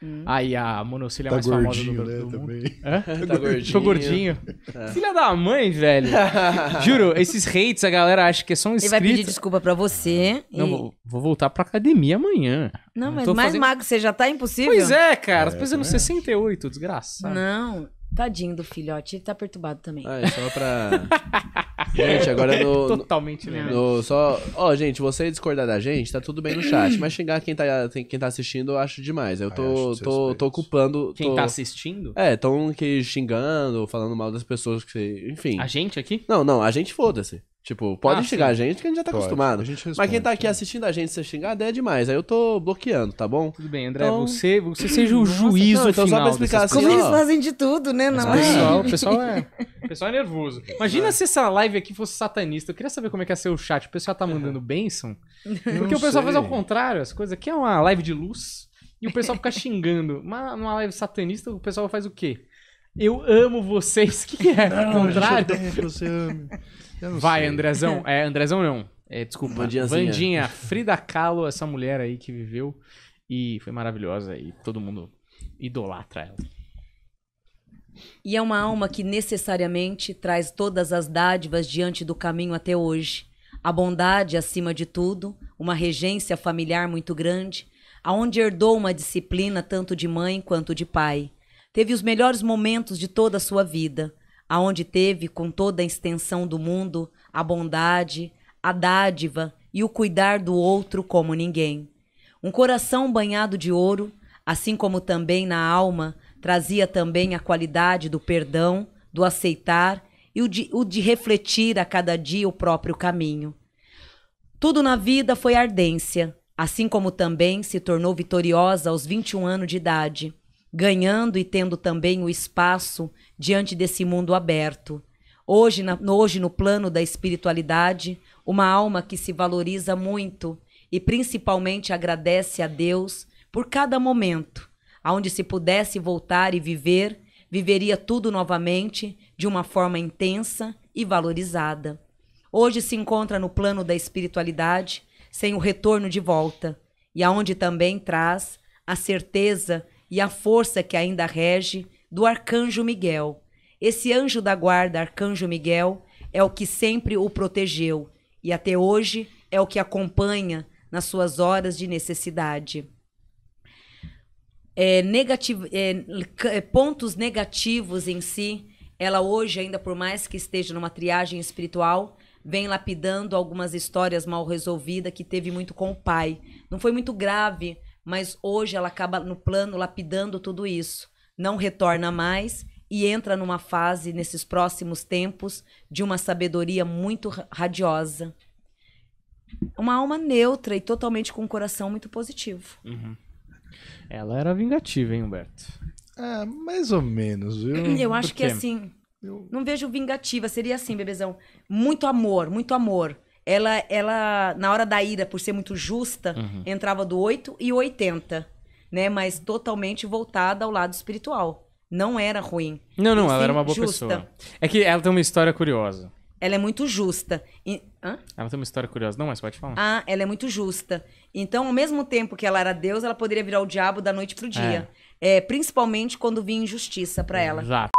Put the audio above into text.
Hum. Aí ah, a monocília tá mais famosa do, né, do mundo. Hã? Tá, tá gordinho. Ficou gordinho. É. Filha da mãe, velho. Juro, esses hates, a galera acha que é só um inscrito. Ele vai pedir desculpa pra você. Não, e... vou, vou, voltar pra academia amanhã. Não, mas mais fazendo... magro você já tá é impossível. Pois é, cara. É, tá 68, desgraçado. Não, tadinho do filhote. Ele tá perturbado também. Ah, é só pra... Gente, agora no. Totalmente no, no só Ó, oh, gente, você discordar da gente, tá tudo bem no chat. Mas xingar quem tá, quem tá assistindo, eu acho demais. Eu tô, Ai, tô, tô ocupando. Quem tô... tá assistindo? É, tão que xingando, falando mal das pessoas que. Enfim. A gente aqui? Não, não, a gente foda-se. Tipo, pode ah, xingar sim. a gente que a gente já tá pode. acostumado. Responde, Mas quem tá aqui é. assistindo a gente ser xingado é demais. Aí eu tô bloqueando, tá bom? Tudo bem, André. Então... Você, você seja o juízo não, então final. só pra explicar assim, Como eles fazem de tudo, né? Não, é. pessoal, o pessoal é... O pessoal é nervoso. Imagina se essa live aqui fosse satanista. Eu queria saber como é que ia é ser o chat. O pessoal tá mandando bênção. Porque o pessoal sei. faz ao contrário as coisas. Aqui é uma live de luz e o pessoal fica xingando. Mas numa live satanista, o pessoal faz o quê? Eu amo vocês. O que é? Não, ao contrário. Vai, sei. Andrezão. É, Andrezão não. É, desculpa. Bandinha. Frida Kahlo, essa mulher aí que viveu e foi maravilhosa e todo mundo idolatra ela. E é uma alma que necessariamente traz todas as dádivas diante do caminho até hoje. A bondade acima de tudo, uma regência familiar muito grande, aonde herdou uma disciplina tanto de mãe quanto de pai. Teve os melhores momentos de toda a sua vida, aonde teve com toda a extensão do mundo a bondade, a dádiva e o cuidar do outro como ninguém. Um coração banhado de ouro, assim como também na alma trazia também a qualidade do perdão, do aceitar e o de, o de refletir a cada dia o próprio caminho. Tudo na vida foi ardência, assim como também se tornou vitoriosa aos 21 anos de idade, ganhando e tendo também o espaço diante desse mundo aberto. Hoje, na, hoje, no plano da espiritualidade, uma alma que se valoriza muito e principalmente agradece a Deus por cada momento aonde se pudesse voltar e viver, viveria tudo novamente de uma forma intensa e valorizada. Hoje se encontra no plano da espiritualidade, sem o retorno de volta, e aonde também traz a certeza e a força que ainda rege do arcanjo Miguel. Esse anjo da guarda, arcanjo Miguel, é o que sempre o protegeu e até hoje é o que acompanha nas suas horas de necessidade é, negativo, é, é, pontos negativos em si, ela hoje, ainda por mais que esteja numa triagem espiritual, vem lapidando algumas histórias mal resolvidas que teve muito com o pai. Não foi muito grave, mas hoje ela acaba no plano lapidando tudo isso. Não retorna mais e entra numa fase, nesses próximos tempos, de uma sabedoria muito radiosa. Uma alma neutra e totalmente com um coração muito positivo. Uhum. Ela era vingativa, hein, Humberto? É, mais ou menos, viu? Eu acho que assim. Eu... Não vejo vingativa, seria assim, bebezão. Muito amor, muito amor. Ela, ela na hora da ira, por ser muito justa, uhum. entrava do 8 e 80, né? Mas totalmente voltada ao lado espiritual. Não era ruim. Não, não, ela era uma boa justa. pessoa. É que ela tem uma história curiosa. Ela é muito justa. Hã? Ela ah, tem uma história curiosa, não, mas pode falar. Ah, ela é muito justa. Então, ao mesmo tempo que ela era Deus, ela poderia virar o diabo da noite pro dia. É, é principalmente quando vinha injustiça para ela. Exato.